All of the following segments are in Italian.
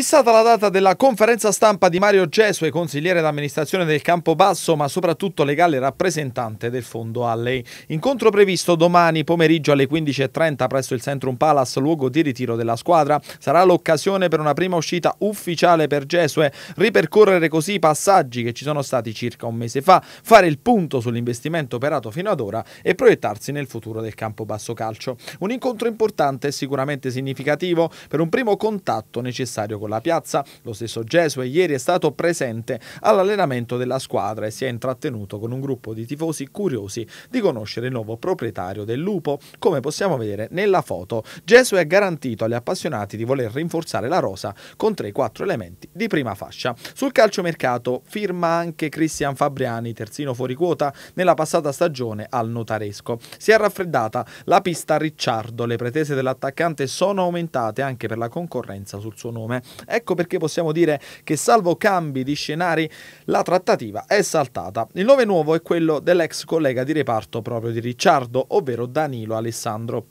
Fissata la data della conferenza stampa di Mario Gesue, consigliere d'amministrazione del Campobasso, ma soprattutto legale rappresentante del fondo Alley. Incontro previsto domani pomeriggio alle 15.30 presso il Centrum Palace, luogo di ritiro della squadra. Sarà l'occasione per una prima uscita ufficiale per Gesue, ripercorrere così i passaggi che ci sono stati circa un mese fa, fare il punto sull'investimento operato fino ad ora e proiettarsi nel futuro del Campobasso Calcio. Un incontro importante e sicuramente significativo per un primo contatto necessario con la piazza, lo stesso Gesue ieri è stato presente all'allenamento della squadra e si è intrattenuto con un gruppo di tifosi curiosi di conoscere il nuovo proprietario del Lupo, come possiamo vedere nella foto. Gesue ha garantito agli appassionati di voler rinforzare la rosa con 3-4 elementi di prima fascia. Sul calciomercato firma anche Cristian Fabriani, terzino fuori quota nella passata stagione al Notaresco. Si è raffreddata la pista Ricciardo, le pretese dell'attaccante sono aumentate anche per la concorrenza sul suo nome. Ecco perché possiamo dire che salvo cambi di scenari la trattativa è saltata. Il nome nuovo è quello dell'ex collega di reparto proprio di Ricciardo, ovvero Danilo Alessandro.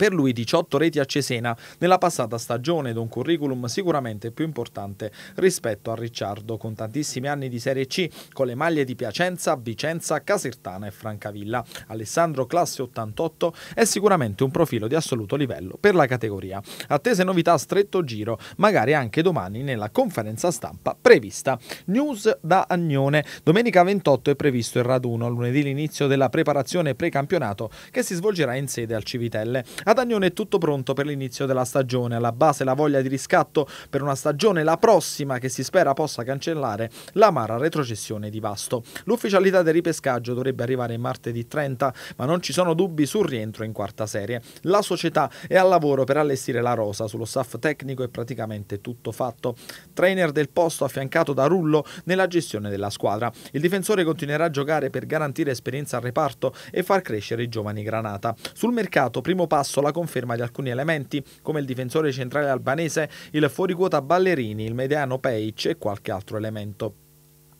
Per lui 18 reti a Cesena nella passata stagione ed un curriculum sicuramente più importante rispetto a Ricciardo, con tantissimi anni di Serie C, con le maglie di Piacenza, Vicenza, Casertana e Francavilla. Alessandro Classe 88 è sicuramente un profilo di assoluto livello per la categoria. Attese novità a stretto giro, magari anche domani nella conferenza stampa prevista. News da Agnone. Domenica 28 è previsto il raduno, lunedì l'inizio della preparazione precampionato che si svolgerà in sede al Civitelle. Ad Agnone è tutto pronto per l'inizio della stagione, alla base la voglia di riscatto per una stagione la prossima che si spera possa cancellare l'amara retrocessione di Vasto. L'ufficialità del ripescaggio dovrebbe arrivare martedì 30, ma non ci sono dubbi sul rientro in quarta serie. La società è al lavoro per allestire la rosa, sullo staff tecnico è praticamente tutto fatto. Trainer del posto affiancato da Rullo nella gestione della squadra. Il difensore continuerà a giocare per garantire esperienza al reparto e far crescere i giovani Granata. Sul mercato primo passo la conferma di alcuni elementi come il difensore centrale albanese, il fuoriquota Ballerini, il mediano Peic e qualche altro elemento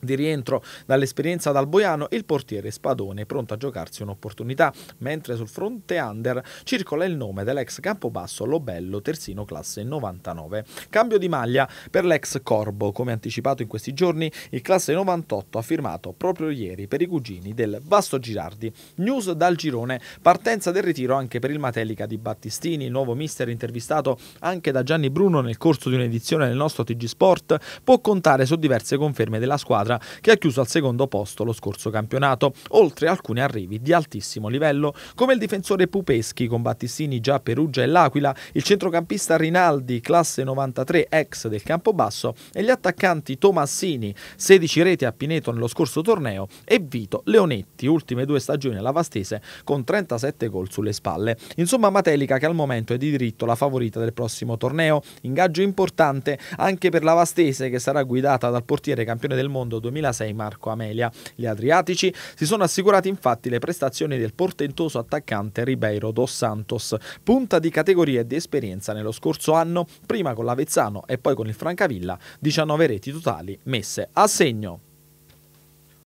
di rientro dall'esperienza dal Boiano il portiere Spadone è pronto a giocarsi un'opportunità, mentre sul fronte under circola il nome dell'ex Campobasso Lobello terzino classe 99. Cambio di maglia per l'ex Corbo, come anticipato in questi giorni, il classe 98 ha firmato proprio ieri per i cugini del Vasto Girardi. News dal girone, partenza del ritiro anche per il Matelica di Battistini, il nuovo mister intervistato anche da Gianni Bruno nel corso di un'edizione del nostro TG Sport, può contare su diverse conferme della squadra Squadra che ha chiuso al secondo posto lo scorso campionato, oltre alcuni arrivi di altissimo livello, come il difensore Pupeschi con Battistini già a Perugia e L'Aquila, il centrocampista Rinaldi, classe 93 ex del Campobasso, e gli attaccanti Tomassini, 16 reti a Pineto nello scorso torneo, e Vito Leonetti, ultime due stagioni alla Vastese, con 37 gol sulle spalle. Insomma, Matelica che al momento è di diritto la favorita del prossimo torneo, ingaggio importante anche per la Vastese che sarà guidata dal portiere campione del mondo 2006 Marco Amelia. Gli Adriatici si sono assicurati infatti le prestazioni del portentoso attaccante Ribeiro dos Santos, punta di categoria e di esperienza nello scorso anno, prima con l'Avezzano e poi con il Francavilla, 19 reti totali messe a segno.